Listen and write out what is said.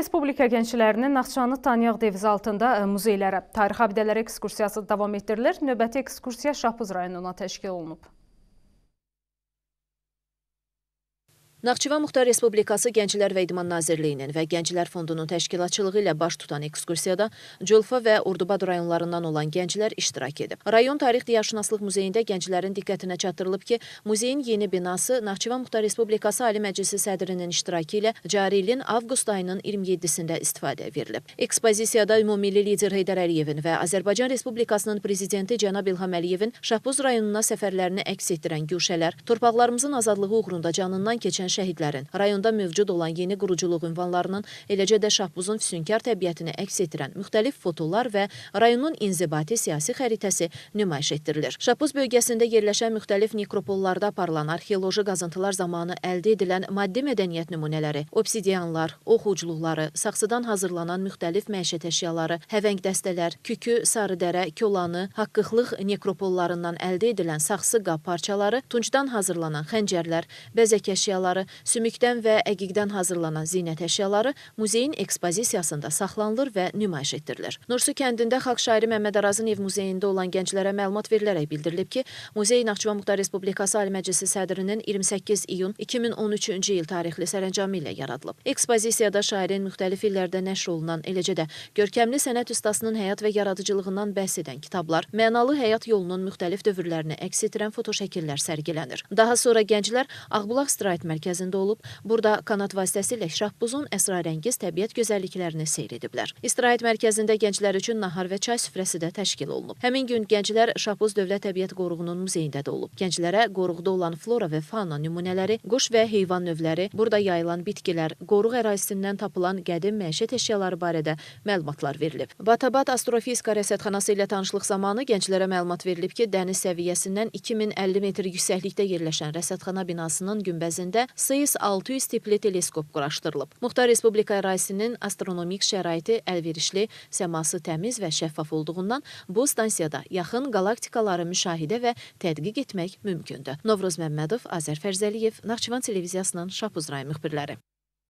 Respublika gənclərinin Naxçıvanı Tanıyaq devizi altında e, muzeylərə, tarixi abidələrə ekskursiyası davam etdirilir. Növbəti ekskursiya Şahbuz rayonuna təşkil olunub. Naxçıvan Muxtar Respublikası Gənclər və İdman Nazirliyinin və Gənclər Fondunun təşkilatçılığı ilə baş tutan ekskursiyada Culfa və Ordubad rayonlarından olan gənclər iştirak edib. Rayon Tarix Diyarşünaslıq Muzeyində gənclərin diqqətinə çatdırılıb ki, muzeyin yeni binası Naxçıvan Muxtar Respublikası Ali Məclisi sədrinin iştirakı ilə cari ilin avqust ayının 27-də istifadəyə verilib. Ekspozisiyada ümumilli lider Heydər Əliyevin və Azərbaycan Respublikasının prezidenti Cənab İlham Əliyevin Şahbuz rayonuna səfərlərini əks etdirən güşələr, torpaqlarımızın azadlığı uğrunda canından keçən edilən şəhidlərin, rayonda mövcud olan yeni quruculuq ünvanlarının, eləcə də Şahbuzun füsünkar təbiətini əks etdirən müxtəlif fotolar və rayonun inzibati siyasi xəritəsi nümayiş etdirilir. Şahbuz bölgəsində yerləşən müxtəlif nekropollarda aparılan arxeoloji qazıntılar zamanı əldə edilən maddi mədəniyyət nümunələri, obsidiyanlar, ox ucluqları, saxsıdan hazırlanan müxtəlif məişət əşyaları, həvəng dəstələr, kükü, sarıdərə, kolanı, haqqıqlıq nekropollarından əldə edilən saxsı qab parçaları, tuncdan hazırlanan xəncərlər, bəzək əşyaları, əşyaları, sümükdən və əqiqdən hazırlanan zinət əşyaları muzeyin ekspozisiyasında saxlanılır və nümayiş etdirilir. Nursu kəndində xalq şairi Məmməd Arazın ev muzeyində olan gənclərə məlumat verilərək bildirilib ki, muzey Naxçıvan Muxtar Respublikası Ali Məclisi sədrinin 28 iyun 2013-cü il tarixli sərəncamı ilə yaradılıb. Ekspozisiyada şairin müxtəlif illərdə nəşr olunan, eləcə də görkəmli sənət ustasının həyat və yaradıcılığından bəhs edən kitablar, mənalı həyat yolunun müxtəlif dövrlərini əks etdirən fotoşəkillər sərgilənir. Daha sonra gənclər Ağbulaq istirahət mərkəzində mərkəzində olub. Burada kanat vasitəsilə Şahbuzun əsrarəngiz təbiət gözəlliklərini seyr ediblər. İstirahət mərkəzində gənclər üçün nahar və çay süfrəsi də təşkil olunub. Həmin gün gənclər Şahbuz Dövlət Təbiət Qoruğunun muzeyində də olub. Gənclərə qoruqda olan flora və fauna nümunələri, quş və heyvan növləri, burada yayılan bitkilər, qoruq ərazisindən tapılan qədim məişət əşyaları barədə məlumatlar verilib. Batabat Astrofizika rəsədxanası ilə tanışlıq zamanı gənclərə məlumat verilib ki, dəniz səviyyəsindən 2050 metr yüksəklikdə yerləşən rəsədxana binasının günbəzində SIS 600 tipli teleskop quraşdırılıb. Muxtar Respublika ərazisinin astronomik şəraiti əlverişli, səması təmiz və şəffaf olduğundan bu stansiyada yaxın qalaktikaları müşahidə və tədqiq etmək mümkündür. Novruz Məmmədov, Azər Fərzəliyev, Naxçıvan televiziyasının Şapuz rayon müxbirləri.